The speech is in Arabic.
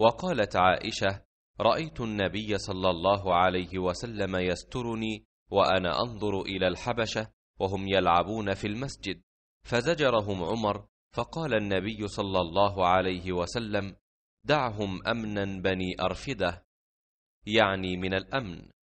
وقالت عائشة رأيت النبي صلى الله عليه وسلم يسترني وأنا أنظر إلى الحبشة وهم يلعبون في المسجد فزجرهم عمر فقال النبي صلى الله عليه وسلم دعهم أمنا بني أرفدة يعني من الأمن